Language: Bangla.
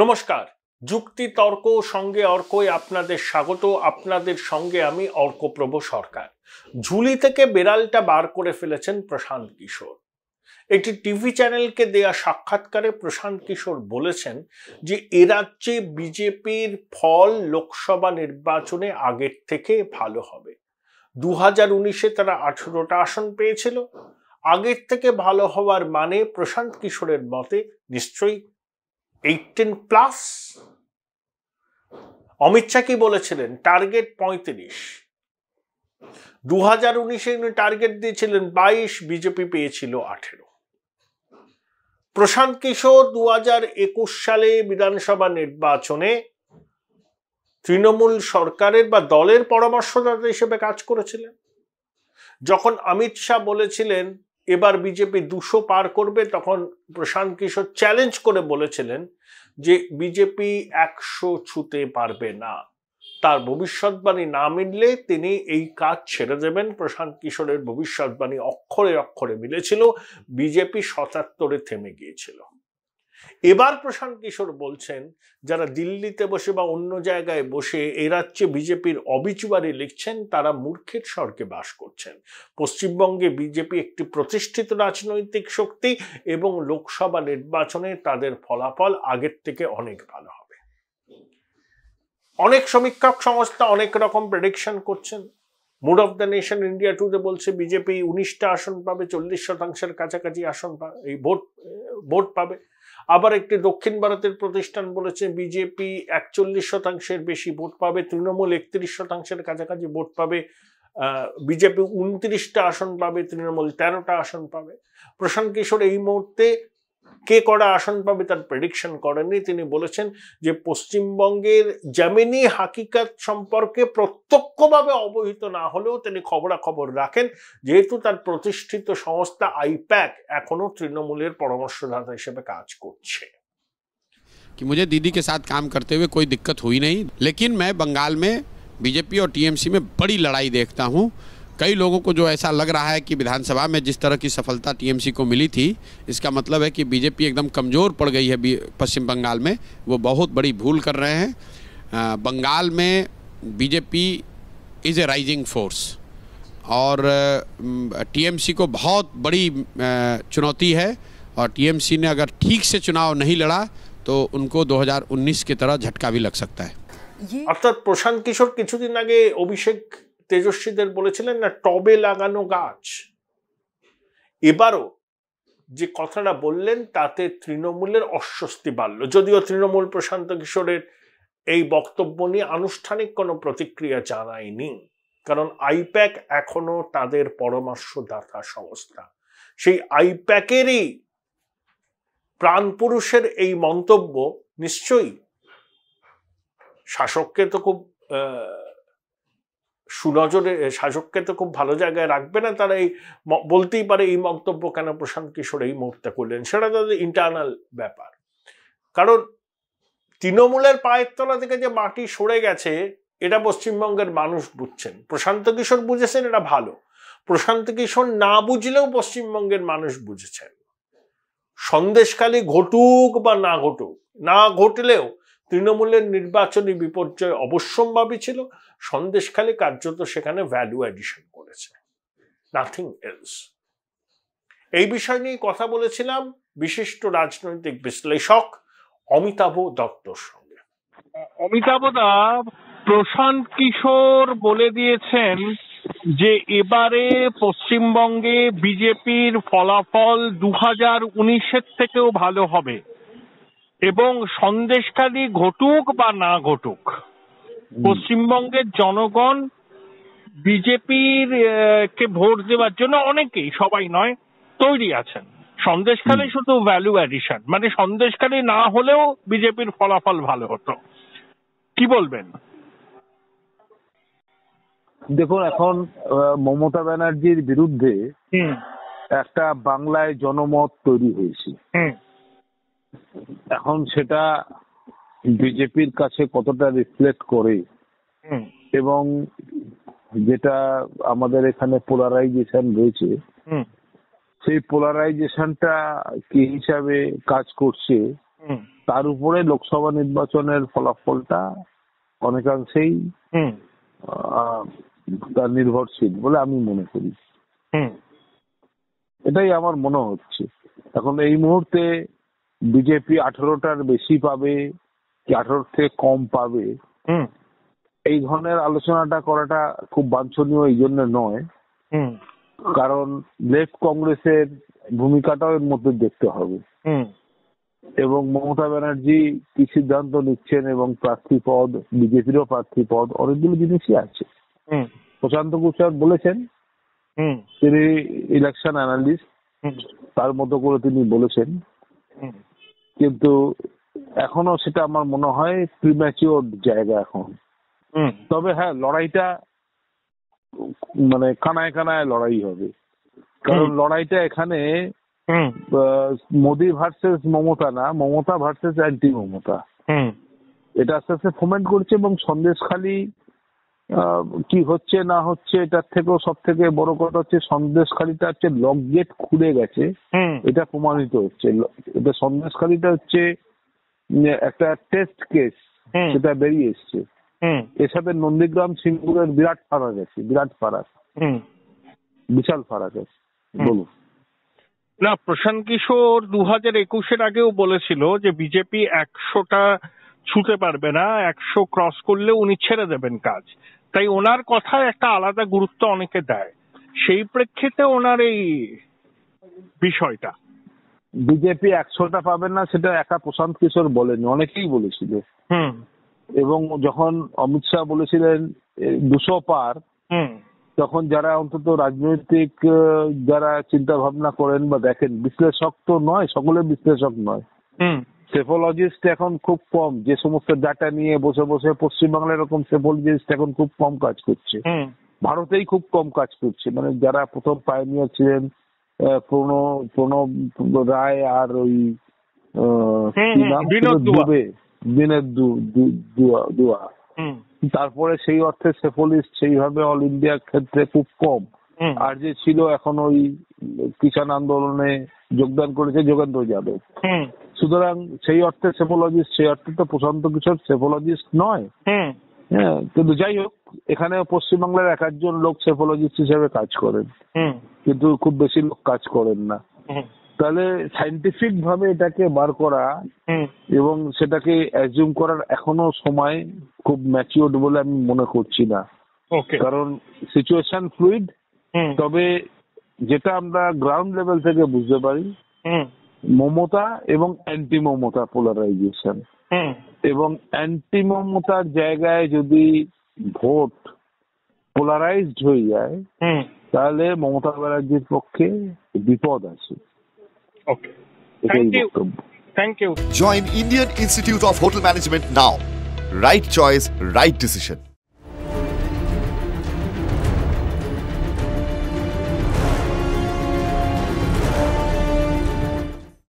নমস্কার যুক্তি তর্ক সঙ্গে অর্কই আপনাদের স্বাগত আপনাদের সঙ্গে আমি অর্কপ্রভ সরকার ঝুলি থেকে বেড়ালটা বার করে ফেলেছেন প্রশান্ত কিশোর একটি টিভি চ্যানেলকে দেয়া সাক্ষাৎকারে প্রশান্ত কিশোর বলেছেন যে এ রাজ্যে বিজেপির ফল লোকসভা নির্বাচনে আগের থেকে ভালো হবে দু হাজার উনিশে তারা আঠেরোটা আসন পেয়েছিল আগের থেকে ভালো হওয়ার মানে প্রশান্ত কিশোরের মতে নিশ্চয়ই এইটিন প্লাস অমিত শাহ কি বলেছিলেন টার্গেট পঁয়ত্রিশ দু হাজার উনিশে উনি টার্গেট দিয়েছিলেন বাইশ বিজেপি পেয়েছিল আঠেরো প্রশান্ত কিশোর দু হাজার একুশ সালে বিধানসভা নির্বাচনে তৃণমূল সরকারের বা দলের পরামর্শদাতা হিসেবে কাজ করেছিলেন যখন অমিত শাহ বলেছিলেন এবার বিজেপি দুশো পার করবে তখন প্রশান্ত কিশোর চ্যালেঞ্জ করে বলেছিলেন যে বিজেপি একশো ছুতে পারবে না তার ভবিষ্যৎবাণী না মিললে তিনি এই কাজ ছেড়ে দেবেন প্রশান্ত কিশোরের ভবিষ্যৎবাণী অক্ষরে অক্ষরে মিলেছিল বিজেপি সতাত্তরে থেমে গিয়েছিল এবার প্রশান্ত কিশোর বলছেন যারা দিল্লিতে বসে বা অন্য জায়গায় বসে এ রাজ্যে বিজেপির অবিচুয়ারি লিখছেন তারা মূর্খের স্বরকে বাস করছেন পশ্চিমবঙ্গে বিজেপি একটি প্রতিষ্ঠিত রাজনৈতিক শক্তি এবং লোকসভা নির্বাচনে তাদের ফলাফল আগের থেকে অনেক ভালো হবে অনেক সমীক্ষক সংস্থা অনেক রকম প্রেডিকশন করছেন mood of the nation India টুতে বলছে বিজেপি উনিশটা আসন পাবে চল্লিশ শতাংশের কাছাকাছি আসন পাবে এই ভোট ভোট পাবে আবার একটি দক্ষিণ ভারতের প্রতিষ্ঠান বলেছে বিজেপি একচল্লিশ শতাংশের বেশি ভোট পাবে তৃণমূল একত্রিশ শতাংশের কাছাকাছি ভোট পাবে বিজেপি উনত্রিশটা আসন পাবে তৃণমূল তেরোটা আসন পাবে প্রশান্ত কিশোর এই মুহূর্তে কে কটা আসন পাবে তার প্রেডিকশন করেনি তিনি বলেছেন যে পশ্চিমবঙ্গের জামিনি হাকিকাত সম্পর্কে প্রত্যক্ষভাবে অবহিত না হলেও তিনি খবরাখবর রাখেন যেহেতু তার প্রতিষ্ঠিত সংস্থা আইপ্যাক এখনও তৃণমূলের পরামর্শদাতা হিসেবে কাজ করছে कि मुझे दीदी के साथ काम करते हुए कोई दिक्कत हुई नहीं लेकिन मैं बंगाल में बीजेपी और टीएमसी में बड़ी लड़ाई देखता हूं कई लोगों को जो ऐसा लग रहा है कि विधानसभा में जिस तरह की सफलता टीएमसी को मिली थी इसका मतलब है कि बीजेपी एकदम कमज़ोर पड़ गई है पश्चिम बंगाल में वो बहुत बड़ी भूल कर रहे हैं बंगाल में BJP is a rising force और टीएमसी को बहुत बड़ी चुनौती है और टीएमसी ने अगर ठीक से चुनाव नहीं लड़ा तो उनको 2019 की तरह झटका भी लग सकता है अर्थात प्रशांत किशोर কিছুদিন আগে তেজস্বীদের বলেছিলেন না টবে লাগানো গাছ এবারও যে কথাটা বললেন তাতে তৃণমূলের অস্বস্তি বাড়ল যদিও তৃণমূল প্রশান্ত কিশোরের এই বক্তব্য নিয়ে আনুষ্ঠানিক কোনো প্রতিক্রিয়া জানায়নি কারণ আইপ্যাক এখনো তাদের পরামর্শদাতা সংস্থা সেই আইপ্যাকেরই প্রাণপুরুষের এই মন্তব্য নিশ্চয়ই শাসককে তো খুব সুনজরে শাসককে তো খুব ভালো জায়গায় রাখবে না তারা এই বলতেই পারে এই মন্তব্য কেন প্রশান্ত কিশোর এই মুহূর্তে করলেন সেটা তাদের ইন্টারনাল ব্যাপার কারণ তৃণমূলের পায়ের তলা থেকে যে মাটি সরে গেছে এটা পশ্চিমবঙ্গের মানুষ বুঝছেন প্রশান্ত কিশোর বুঝেছেন এটা ভালো প্রশান্ত কিশোর না বুঝলেও পশ্চিমবঙ্গের মানুষ বুঝেছেন সন্দেশকালী ঘটুক বা না ঘটুক না ঘটলেও তৃণমূলের নির্বাচনী বিপর্যয় অবশ্যম্ভাবী ছিল সন্দেশখালী কার্যত সেখানে ভ্যালু অ্যাডিশন করেছে নাথিং এলস এই বিষয় নিয়ে কথা বলেছিলাম বিশিষ্ট রাজনৈতিক বিশ্লেষক অমিতাভ দত্তর সঙ্গে অমিতাভ দা প্রশান্ত কিশোর বলে দিয়েছেন যে এবারে পশ্চিমবঙ্গে বিজেপির ফলাফল দু হাজার উনিশের থেকেও ভালো হবে এবং সন্দেশখালি ঘটুক বা না ঘটুক পশ্চিমবঙ্গের জনগণ বিজেপির কে ভোট দেওয়ার জন্য অনেকেই সবাই নয় তৈরি আছেন সন্দেশখালি শুধু ভ্যালু অ্যাডিশন মানে সন্দেশখালী না হলেও বিজেপির ফলাফল ভালো হতো কি বলবেন দেখুন এখন মমতা ব্যানার্জির বিরুদ্ধে একটা বাংলায় জনমত তৈরি হয়েছে এখন সেটা বিজেপির কাছে কতটা রিফ্লেক্ট করে এবং যেটা আমাদের এখানে পোলারাইজেশন রয়েছে সেই পোলারাইজেশনটা কি হিসাবে কাজ করছে তার উপরে লোকসভা নির্বাচনের ফলাফলটা অনেকাংশেই তার নির্ভরশীল বলে আমি মনে করি এটাই আমার মনে হচ্ছে এখন এই মুহূর্তে বিজেপি আঠারোটার বেশি পাবে কি আঠারোর থেকে কম পাবে এই ধরনের আলোচনাটা করাটা খুব বাঞ্ছনীয় এই জন্য নয় কারণ লেফট কংগ্রেসের ভূমিকাটাও এর মধ্যে দেখতে হবে এবং মমতা ব্যানার্জি কি সিদ্ধান্ত নিচ্ছেন এবং প্রার্থী পদ বিজেপিরও প্রার্থী পদ অনেকগুলো জিনিসই আছে প্রশান্ত কুষার বলেছেন তিনি ইলেকশন অ্যানালিস্ট তার মতো করে তিনি বলেছেন কিন্তু এখনো সেটা আমার মনে হয় প্রিম্যাচিওর জায়গা এখন তবে হ্যাঁ লড়াইটা মানে কানায় কানায় লড়াই হবে কারণ লড়াইটা এখানে মোদি ভার্সেস মমতা না মমতা ভার্সেস অ্যান্টি মমতা এটা আস্তে আস্তে ফোমেন্ট করছে এবং সন্দেশখালী কি হচ্ছে না হচ্ছে এটার থেকেও সব থেকে বড় কথা হচ্ছে সন্দেশখালিটা হচ্ছে লক গেট খুলে গেছে এটা প্রমাণিত হচ্ছে এটা সন্দেশখালিটা হচ্ছে একটা টেস্ট কেস সেটা বেরিয়ে এসছে এর সাথে নন্দীগ্রাম সিঙ্গুরের বিরাট ফারাক আছে বিরাট ফারাক বিশাল ফারাক আছে বলুন না প্রশান্ত কিশোর দু হাজার একুশের আগেও বলেছিল যে বিজেপি একশোটা ছুটে পারবে না একশো ক্রস করলে উনি ছেড়ে দেবেন কাজ তাই ওনার কথায় একটা আলাদা গুরুত্ব অনেকে দেয় সেই প্রেক্ষিতে ওনার এই বিষয়টা বিজেপি একশোটা পাবে না সেটা একা প্রশান্ত কিশোর বলেনি অনেকেই বলেছিল এবং যখন অমিত শাহ বলেছিলেন দুশো পার তখন যারা অন্তত রাজনৈতিক যারা চিন্তা ভাবনা করেন বা দেখেন বিশ্লেষক তো নয় সকলে বিশ্লেষক নয় সেফোলজিস্ট এখন খুব কম যে সমস্ত ডাটা নিয়ে বসে বসে পশ্চিমবাংলা এরকম সেফোলজিস্ট এখন খুব কম কাজ করছে ভারতেই খুব কম কাজ করছে মানে যারা প্রথম পায়োনিয়ার ছিলেন প্রণব প্রণব রায় আর ওই দুবে দিনের দুয়া তারপরে সেই অর্থে সেফোলিস্ট সেইভাবে অল ইন্ডিয়ার ক্ষেত্রে খুব কম আর যে ছিল এখন ওই কিষান আন্দোলনে যোগদান করেছে যোগেন্দ্র যাদব সুতরাং সেই অর্থে সেফোলজিস্ট সেই অর্থে তো প্রশান্ত কিশোর সেফোলজিস্ট নয় হ্যাঁ কিন্তু যাই হোক এখানে পশ্চিমবাংলার এক একজন লোক সেফোলজিস্ট হিসেবে কাজ করেন কিন্তু খুব বেশি লোক কাজ করেন না তাহলে সাইন্টিফিক ভাবে এটাকে বার করা এবং সেটাকে অ্যাজিউম করার এখনো সময় খুব ম্যাচিওর্ড বলে আমি মনে করছি না কারণ সিচুয়েশন ফ্লুইড তবে যেটা আমরা গ্রাউন্ড লেভেল থেকে বুঝতে পারি মমতা এবং অ্যান্টি মমতা পোলারাইজেশন এবং অ্যান্টি মমতার জায়গায় যদি ভোট পোলারাইজড হয়ে যায় তাহলে মমতা ব্যানার্জির পক্ষে বিপদ আছে thank you join Indian Institute of Hotel Management now right choice right decision